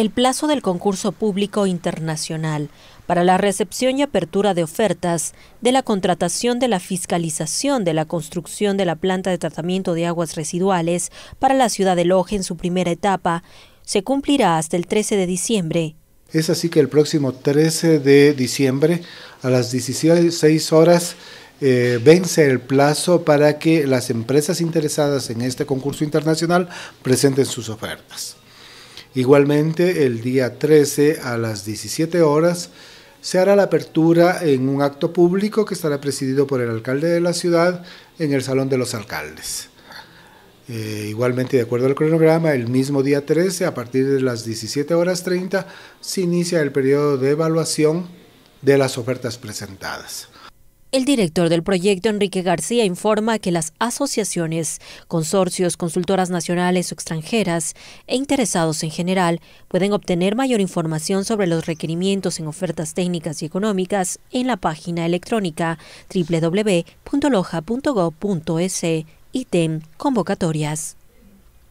el plazo del concurso público internacional para la recepción y apertura de ofertas de la contratación de la fiscalización de la construcción de la planta de tratamiento de aguas residuales para la ciudad de Loja en su primera etapa se cumplirá hasta el 13 de diciembre. Es así que el próximo 13 de diciembre a las 16 horas eh, vence el plazo para que las empresas interesadas en este concurso internacional presenten sus ofertas. Igualmente, el día 13 a las 17 horas se hará la apertura en un acto público que estará presidido por el alcalde de la ciudad en el Salón de los Alcaldes. Eh, igualmente, de acuerdo al cronograma, el mismo día 13, a partir de las 17 horas 30, se inicia el periodo de evaluación de las ofertas presentadas. El director del proyecto, Enrique García, informa que las asociaciones, consorcios, consultoras nacionales o extranjeras e interesados en general pueden obtener mayor información sobre los requerimientos en ofertas técnicas y económicas en la página electrónica www.loja.gov.es ítem Convocatorias.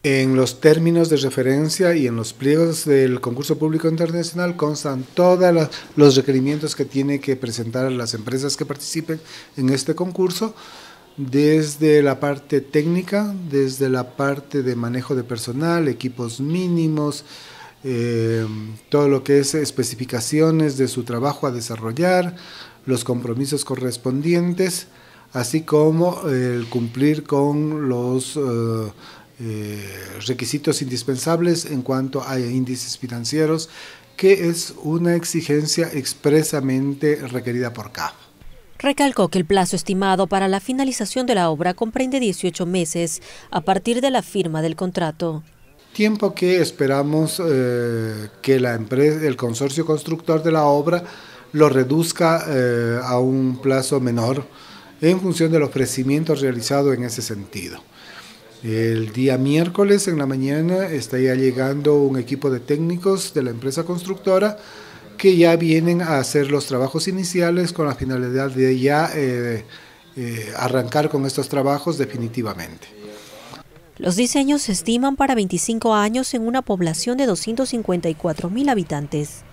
En los términos de referencia y en los pliegos del concurso público internacional constan todos los requerimientos que tiene que presentar las empresas que participen en este concurso, desde la parte técnica, desde la parte de manejo de personal, equipos mínimos, eh, todo lo que es especificaciones de su trabajo a desarrollar, los compromisos correspondientes, así como el cumplir con los... Eh, eh, requisitos indispensables en cuanto a índices financieros, que es una exigencia expresamente requerida por CAF. Recalcó que el plazo estimado para la finalización de la obra comprende 18 meses a partir de la firma del contrato. Tiempo que esperamos eh, que la empresa, el consorcio constructor de la obra lo reduzca eh, a un plazo menor en función de los ofrecimiento realizado en ese sentido. El día miércoles en la mañana está ya llegando un equipo de técnicos de la empresa constructora que ya vienen a hacer los trabajos iniciales con la finalidad de ya eh, eh, arrancar con estos trabajos definitivamente. Los diseños se estiman para 25 años en una población de 254 mil habitantes.